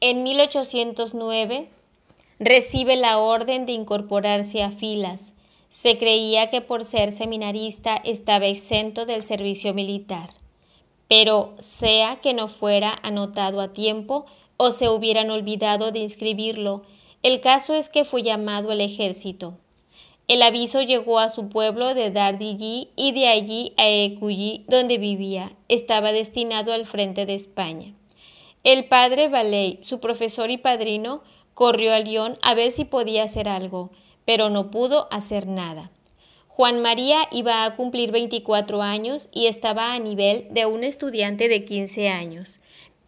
En 1809 recibe la orden de incorporarse a filas. Se creía que por ser seminarista estaba exento del servicio militar, pero sea que no fuera anotado a tiempo o se hubieran olvidado de inscribirlo, el caso es que fue llamado al ejército. El aviso llegó a su pueblo de Dardilly y de allí a Ecuyi, donde vivía. Estaba destinado al frente de España. El padre Valey, su profesor y padrino, corrió a Lyon a ver si podía hacer algo, pero no pudo hacer nada. Juan María iba a cumplir 24 años y estaba a nivel de un estudiante de 15 años.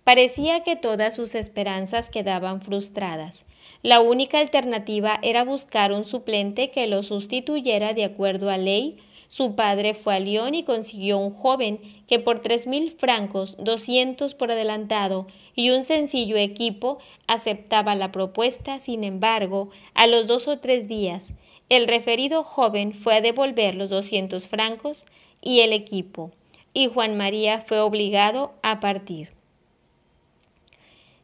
Parecía que todas sus esperanzas quedaban frustradas. La única alternativa era buscar un suplente que lo sustituyera de acuerdo a ley su padre fue a Lyon y consiguió un joven que por tres mil francos, 200 por adelantado y un sencillo equipo aceptaba la propuesta. Sin embargo, a los dos o tres días, el referido joven fue a devolver los 200 francos y el equipo, y Juan María fue obligado a partir.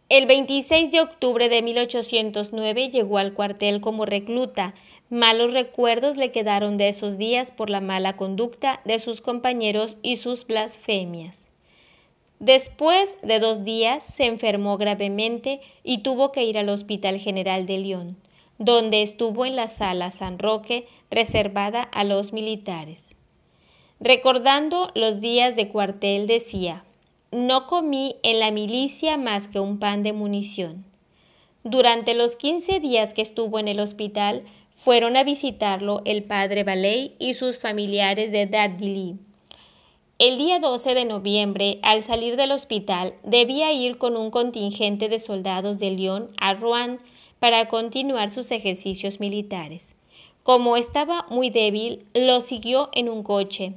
El 26 de octubre de 1809 llegó al cuartel como recluta. Malos recuerdos le quedaron de esos días por la mala conducta de sus compañeros y sus blasfemias. Después de dos días se enfermó gravemente y tuvo que ir al Hospital General de León, donde estuvo en la sala San Roque reservada a los militares. Recordando los días de cuartel decía, no comí en la milicia más que un pan de munición. Durante los 15 días que estuvo en el hospital, fueron a visitarlo el padre Baley y sus familiares de Dardilly. El día 12 de noviembre, al salir del hospital, debía ir con un contingente de soldados de Lyon a Rouen para continuar sus ejercicios militares. Como estaba muy débil, lo siguió en un coche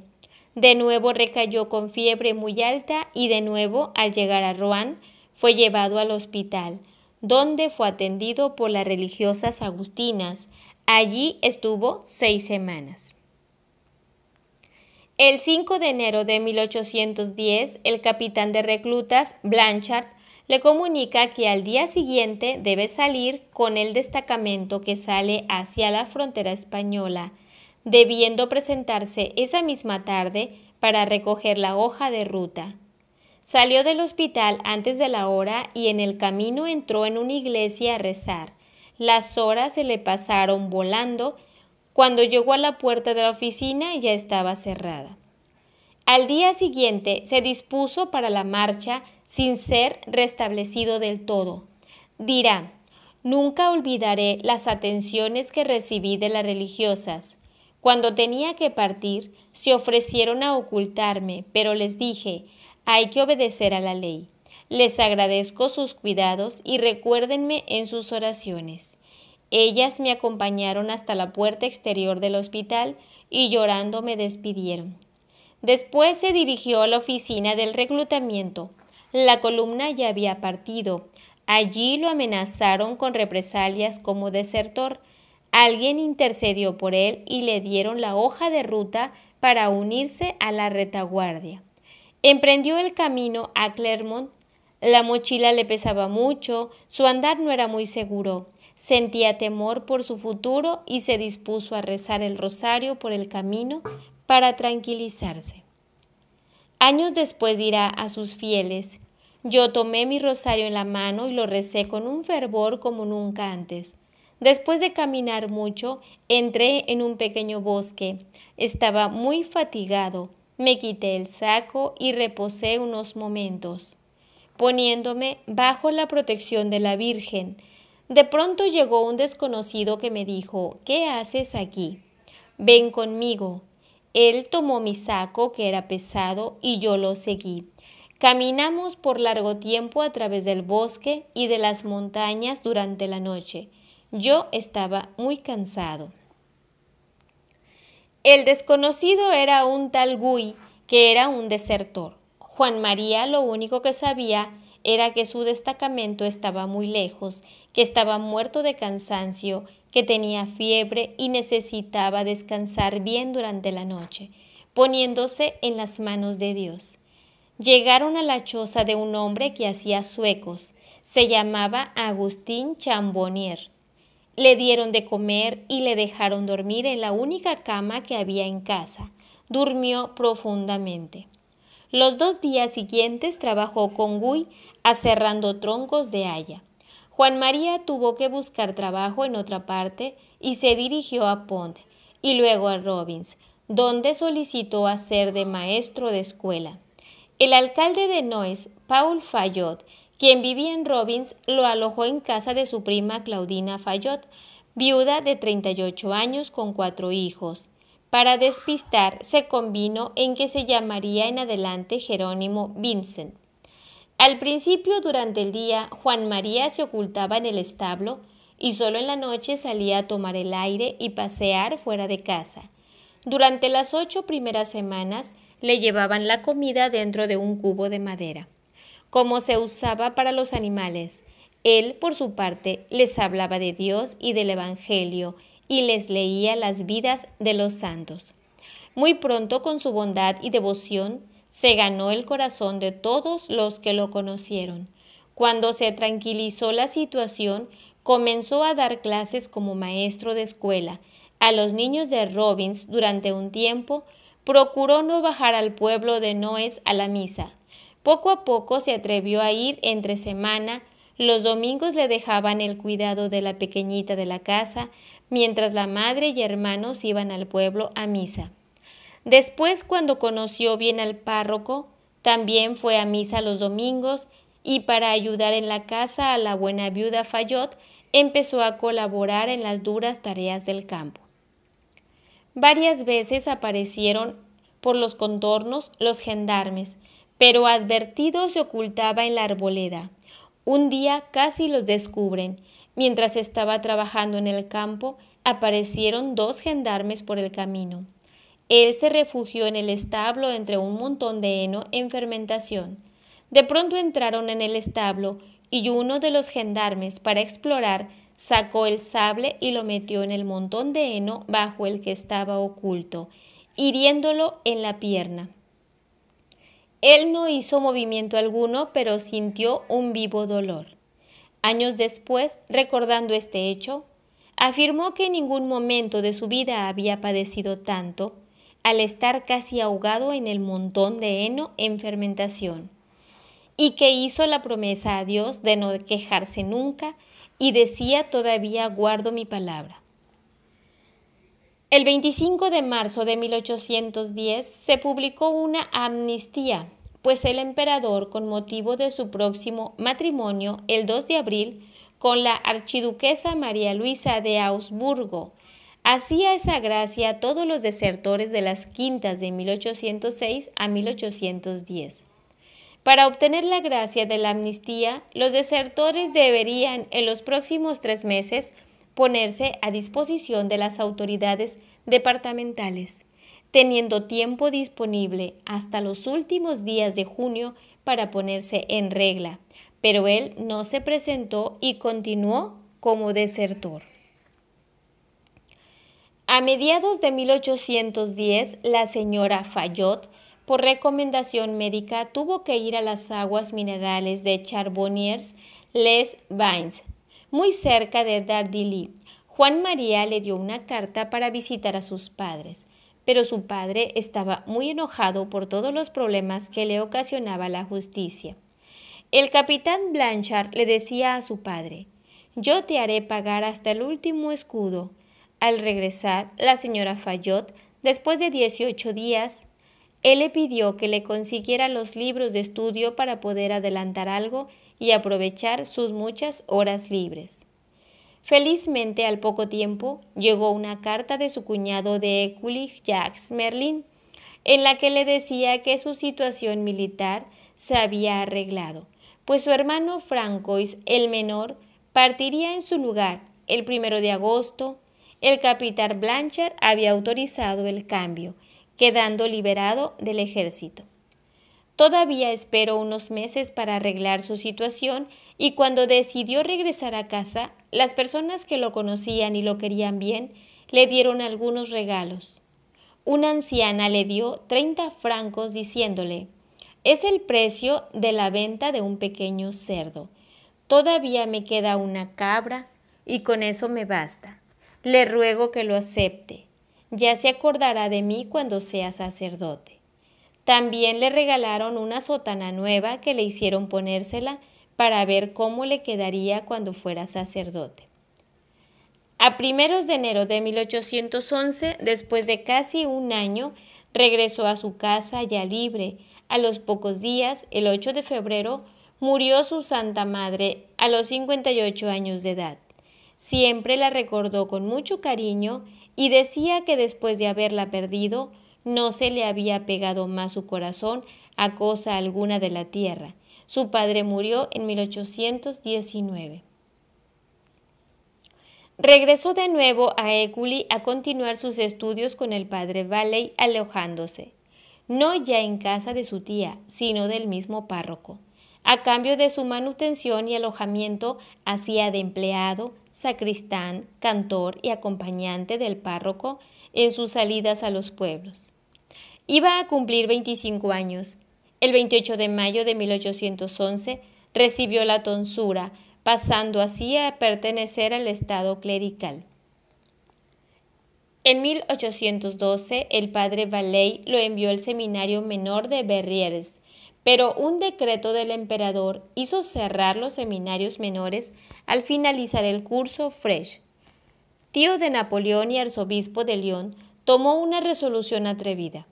de nuevo recayó con fiebre muy alta y de nuevo, al llegar a Rouen, fue llevado al hospital, donde fue atendido por las religiosas agustinas. Allí estuvo seis semanas. El 5 de enero de 1810, el capitán de reclutas, Blanchard, le comunica que al día siguiente debe salir con el destacamento que sale hacia la frontera española debiendo presentarse esa misma tarde para recoger la hoja de ruta. Salió del hospital antes de la hora y en el camino entró en una iglesia a rezar. Las horas se le pasaron volando. Cuando llegó a la puerta de la oficina ya estaba cerrada. Al día siguiente se dispuso para la marcha sin ser restablecido del todo. Dirá, nunca olvidaré las atenciones que recibí de las religiosas. Cuando tenía que partir, se ofrecieron a ocultarme, pero les dije, hay que obedecer a la ley. Les agradezco sus cuidados y recuérdenme en sus oraciones. Ellas me acompañaron hasta la puerta exterior del hospital y llorando me despidieron. Después se dirigió a la oficina del reclutamiento. La columna ya había partido. Allí lo amenazaron con represalias como desertor, Alguien intercedió por él y le dieron la hoja de ruta para unirse a la retaguardia. Emprendió el camino a Clermont. La mochila le pesaba mucho, su andar no era muy seguro. Sentía temor por su futuro y se dispuso a rezar el rosario por el camino para tranquilizarse. Años después dirá a sus fieles, yo tomé mi rosario en la mano y lo recé con un fervor como nunca antes. Después de caminar mucho, entré en un pequeño bosque. Estaba muy fatigado. Me quité el saco y reposé unos momentos, poniéndome bajo la protección de la Virgen. De pronto llegó un desconocido que me dijo, ¿qué haces aquí? Ven conmigo. Él tomó mi saco, que era pesado, y yo lo seguí. Caminamos por largo tiempo a través del bosque y de las montañas durante la noche. Yo estaba muy cansado. El desconocido era un tal Gui, que era un desertor. Juan María lo único que sabía era que su destacamento estaba muy lejos, que estaba muerto de cansancio, que tenía fiebre y necesitaba descansar bien durante la noche, poniéndose en las manos de Dios. Llegaron a la choza de un hombre que hacía suecos. Se llamaba Agustín Chambonier. Le dieron de comer y le dejaron dormir en la única cama que había en casa. Durmió profundamente. Los dos días siguientes trabajó con Gui aserrando troncos de haya. Juan María tuvo que buscar trabajo en otra parte y se dirigió a Pont y luego a Robbins, donde solicitó hacer de maestro de escuela. El alcalde de Noyes, Paul Fayot, quien vivía en Robbins, lo alojó en casa de su prima Claudina Fayot, viuda de 38 años con cuatro hijos. Para despistar, se convino en que se llamaría en adelante Jerónimo Vincent. Al principio, durante el día, Juan María se ocultaba en el establo y solo en la noche salía a tomar el aire y pasear fuera de casa. Durante las ocho primeras semanas le llevaban la comida dentro de un cubo de madera como se usaba para los animales. Él, por su parte, les hablaba de Dios y del Evangelio y les leía las vidas de los santos. Muy pronto, con su bondad y devoción, se ganó el corazón de todos los que lo conocieron. Cuando se tranquilizó la situación, comenzó a dar clases como maestro de escuela a los niños de Robbins durante un tiempo, procuró no bajar al pueblo de Noes a la misa, poco a poco se atrevió a ir entre semana, los domingos le dejaban el cuidado de la pequeñita de la casa, mientras la madre y hermanos iban al pueblo a misa. Después, cuando conoció bien al párroco, también fue a misa los domingos y para ayudar en la casa a la buena viuda Fayot, empezó a colaborar en las duras tareas del campo. Varias veces aparecieron por los contornos los gendarmes, pero advertido se ocultaba en la arboleda. Un día casi los descubren. Mientras estaba trabajando en el campo, aparecieron dos gendarmes por el camino. Él se refugió en el establo entre un montón de heno en fermentación. De pronto entraron en el establo y uno de los gendarmes, para explorar, sacó el sable y lo metió en el montón de heno bajo el que estaba oculto, hiriéndolo en la pierna. Él no hizo movimiento alguno, pero sintió un vivo dolor. Años después, recordando este hecho, afirmó que en ningún momento de su vida había padecido tanto al estar casi ahogado en el montón de heno en fermentación, y que hizo la promesa a Dios de no quejarse nunca, y decía todavía guardo mi palabra. El 25 de marzo de 1810 se publicó una amnistía, pues el emperador, con motivo de su próximo matrimonio, el 2 de abril, con la archiduquesa María Luisa de Augsburgo, hacía esa gracia a todos los desertores de las quintas de 1806 a 1810. Para obtener la gracia de la amnistía, los desertores deberían, en los próximos tres meses, ponerse a disposición de las autoridades departamentales, teniendo tiempo disponible hasta los últimos días de junio para ponerse en regla, pero él no se presentó y continuó como desertor. A mediados de 1810, la señora Fayot, por recomendación médica, tuvo que ir a las aguas minerales de Charbonniers-les-Bains muy cerca de Dardilly. Juan María le dio una carta para visitar a sus padres, pero su padre estaba muy enojado por todos los problemas que le ocasionaba la justicia. El capitán Blanchard le decía a su padre, yo te haré pagar hasta el último escudo. Al regresar, la señora Fayot, después de 18 días, él le pidió que le consiguiera los libros de estudio para poder adelantar algo y aprovechar sus muchas horas libres. Felizmente, al poco tiempo, llegó una carta de su cuñado de Éculich, Jacques Merlin, en la que le decía que su situación militar se había arreglado, pues su hermano Francois, el menor, partiría en su lugar el primero de agosto. El capitán Blanchard había autorizado el cambio, quedando liberado del ejército. Todavía esperó unos meses para arreglar su situación y cuando decidió regresar a casa, las personas que lo conocían y lo querían bien le dieron algunos regalos. Una anciana le dio 30 francos diciéndole, es el precio de la venta de un pequeño cerdo. Todavía me queda una cabra y con eso me basta. Le ruego que lo acepte. Ya se acordará de mí cuando sea sacerdote. También le regalaron una sotana nueva que le hicieron ponérsela para ver cómo le quedaría cuando fuera sacerdote. A primeros de enero de 1811, después de casi un año, regresó a su casa ya libre. A los pocos días, el 8 de febrero, murió su Santa Madre a los 58 años de edad. Siempre la recordó con mucho cariño y decía que después de haberla perdido, no se le había pegado más su corazón a cosa alguna de la tierra. Su padre murió en 1819. Regresó de nuevo a Éculi a continuar sus estudios con el padre Valley, alojándose, no ya en casa de su tía, sino del mismo párroco. A cambio de su manutención y alojamiento, hacía de empleado, sacristán, cantor y acompañante del párroco en sus salidas a los pueblos. Iba a cumplir 25 años. El 28 de mayo de 1811 recibió la tonsura, pasando así a pertenecer al estado clerical. En 1812 el padre Valley lo envió al seminario menor de Berrieres, pero un decreto del emperador hizo cerrar los seminarios menores al finalizar el curso Fresh tío de Napoleón y arzobispo de Lyon, tomó una resolución atrevida,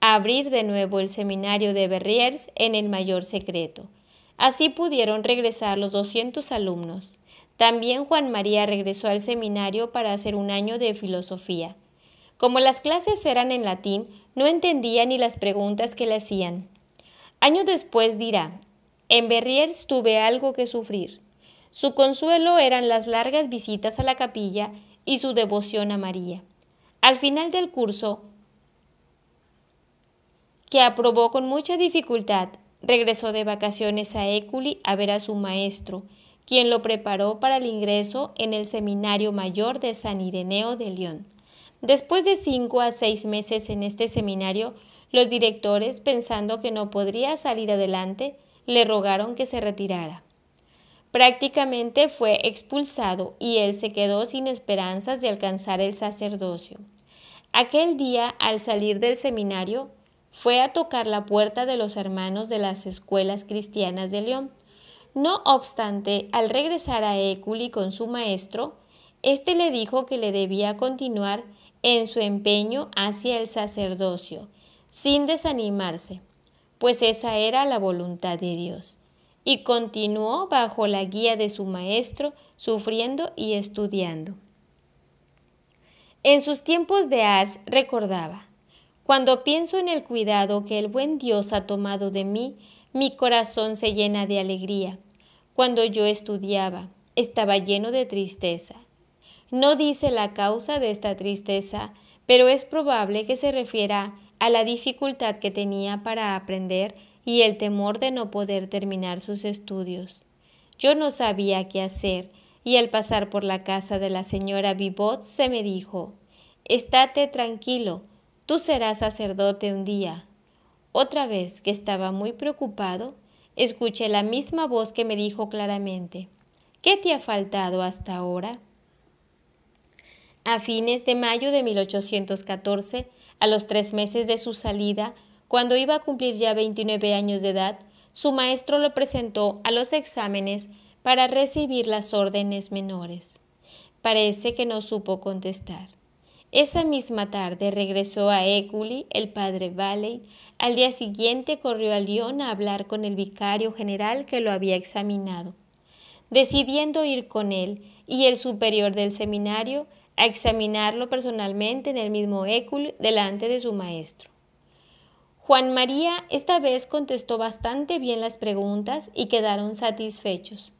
abrir de nuevo el seminario de Berriers en el mayor secreto. Así pudieron regresar los 200 alumnos. También Juan María regresó al seminario para hacer un año de filosofía. Como las clases eran en latín, no entendía ni las preguntas que le hacían. Año después dirá, en Berriers tuve algo que sufrir. Su consuelo eran las largas visitas a la capilla y su devoción a María. Al final del curso, que aprobó con mucha dificultad, regresó de vacaciones a Éculi a ver a su maestro, quien lo preparó para el ingreso en el Seminario Mayor de San Ireneo de León. Después de cinco a seis meses en este seminario, los directores, pensando que no podría salir adelante, le rogaron que se retirara prácticamente fue expulsado y él se quedó sin esperanzas de alcanzar el sacerdocio. Aquel día, al salir del seminario, fue a tocar la puerta de los hermanos de las escuelas cristianas de León. No obstante, al regresar a Éculi con su maestro, éste le dijo que le debía continuar en su empeño hacia el sacerdocio, sin desanimarse, pues esa era la voluntad de Dios y continuó bajo la guía de su maestro, sufriendo y estudiando. En sus tiempos de Ars recordaba, cuando pienso en el cuidado que el buen Dios ha tomado de mí, mi corazón se llena de alegría. Cuando yo estudiaba, estaba lleno de tristeza. No dice la causa de esta tristeza, pero es probable que se refiera a la dificultad que tenía para aprender y el temor de no poder terminar sus estudios. Yo no sabía qué hacer y al pasar por la casa de la señora Vivot se me dijo, Estate tranquilo, tú serás sacerdote un día. Otra vez que estaba muy preocupado, escuché la misma voz que me dijo claramente, ¿qué te ha faltado hasta ahora? A fines de mayo de 1814, a los tres meses de su salida, cuando iba a cumplir ya 29 años de edad, su maestro lo presentó a los exámenes para recibir las órdenes menores. Parece que no supo contestar. Esa misma tarde regresó a Éculi, el padre Valley. Al día siguiente corrió a Lyon a hablar con el vicario general que lo había examinado. Decidiendo ir con él y el superior del seminario a examinarlo personalmente en el mismo Éculi delante de su maestro. Juan María esta vez contestó bastante bien las preguntas y quedaron satisfechos.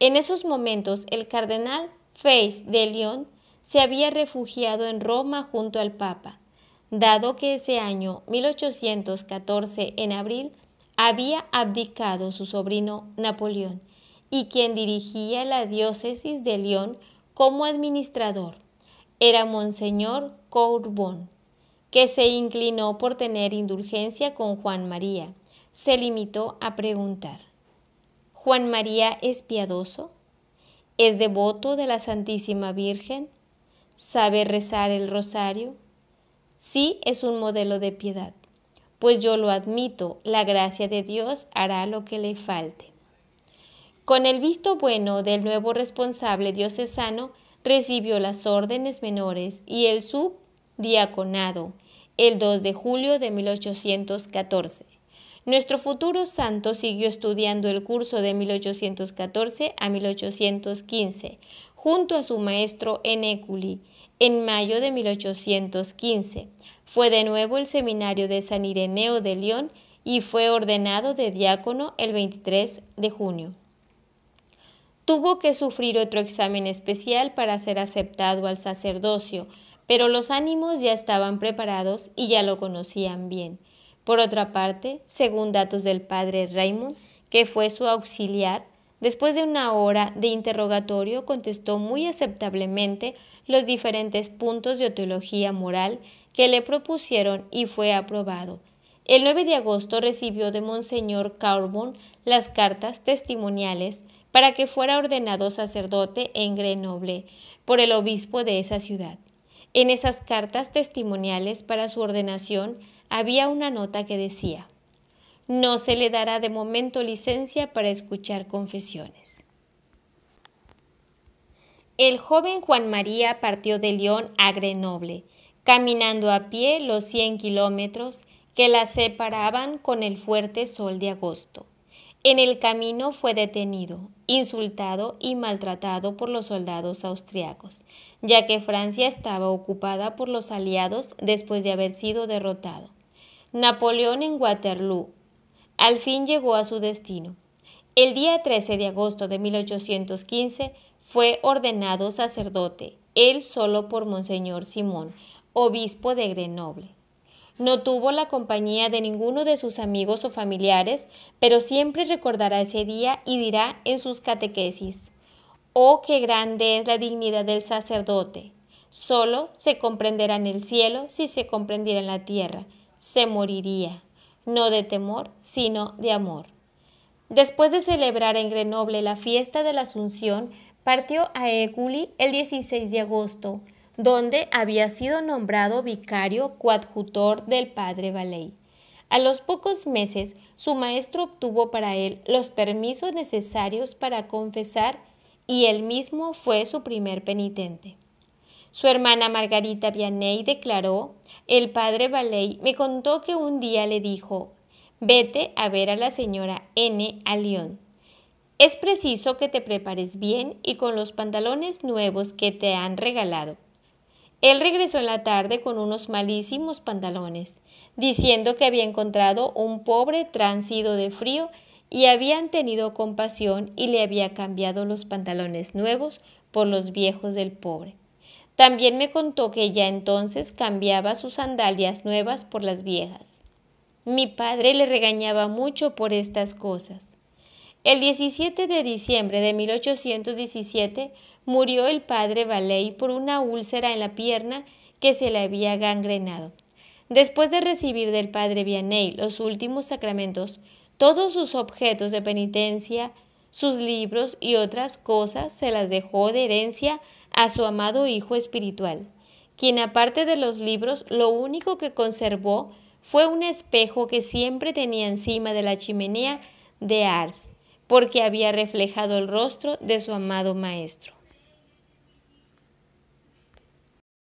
En esos momentos el cardenal Feis de León se había refugiado en Roma junto al Papa, dado que ese año 1814 en abril había abdicado su sobrino Napoleón y quien dirigía la diócesis de León como administrador era Monseñor Courbon que se inclinó por tener indulgencia con Juan María. Se limitó a preguntar, ¿Juan María es piadoso? ¿Es devoto de la Santísima Virgen? ¿Sabe rezar el rosario? Sí es un modelo de piedad, pues yo lo admito, la gracia de Dios hará lo que le falte. Con el visto bueno del nuevo responsable diocesano, recibió las órdenes menores y el sub diaconado, el 2 de julio de 1814. Nuestro futuro santo siguió estudiando el curso de 1814 a 1815, junto a su maestro Enéculi, en mayo de 1815. Fue de nuevo el seminario de San Ireneo de León y fue ordenado de diácono el 23 de junio. Tuvo que sufrir otro examen especial para ser aceptado al sacerdocio, pero los ánimos ya estaban preparados y ya lo conocían bien. Por otra parte, según datos del padre Raymond, que fue su auxiliar, después de una hora de interrogatorio contestó muy aceptablemente los diferentes puntos de teología moral que le propusieron y fue aprobado. El 9 de agosto recibió de Monseñor Carbon las cartas testimoniales para que fuera ordenado sacerdote en Grenoble por el obispo de esa ciudad. En esas cartas testimoniales para su ordenación había una nota que decía, no se le dará de momento licencia para escuchar confesiones. El joven Juan María partió de León a Grenoble, caminando a pie los 100 kilómetros que la separaban con el fuerte sol de agosto. En el camino fue detenido, insultado y maltratado por los soldados austriacos, ya que Francia estaba ocupada por los aliados después de haber sido derrotado. Napoleón en Waterloo. Al fin llegó a su destino. El día 13 de agosto de 1815 fue ordenado sacerdote, él solo por Monseñor Simón, obispo de Grenoble. No tuvo la compañía de ninguno de sus amigos o familiares, pero siempre recordará ese día y dirá en sus catequesis, Oh, qué grande es la dignidad del sacerdote. Solo se comprenderá en el cielo si se comprendiera en la tierra. Se moriría, no de temor, sino de amor. Después de celebrar en Grenoble la fiesta de la Asunción, partió a Éculi el 16 de agosto donde había sido nombrado vicario coadjutor del padre Valey. A los pocos meses, su maestro obtuvo para él los permisos necesarios para confesar y él mismo fue su primer penitente. Su hermana Margarita Vianney declaró, el padre Valey me contó que un día le dijo, vete a ver a la señora N a León. Es preciso que te prepares bien y con los pantalones nuevos que te han regalado él regresó en la tarde con unos malísimos pantalones, diciendo que había encontrado un pobre transido de frío y habían tenido compasión y le había cambiado los pantalones nuevos por los viejos del pobre. También me contó que ya entonces cambiaba sus sandalias nuevas por las viejas. Mi padre le regañaba mucho por estas cosas. El 17 de diciembre de 1817 murió el padre Valey por una úlcera en la pierna que se le había gangrenado. Después de recibir del padre Vianney los últimos sacramentos, todos sus objetos de penitencia, sus libros y otras cosas se las dejó de herencia a su amado hijo espiritual, quien aparte de los libros lo único que conservó fue un espejo que siempre tenía encima de la chimenea de Ars, porque había reflejado el rostro de su amado Maestro.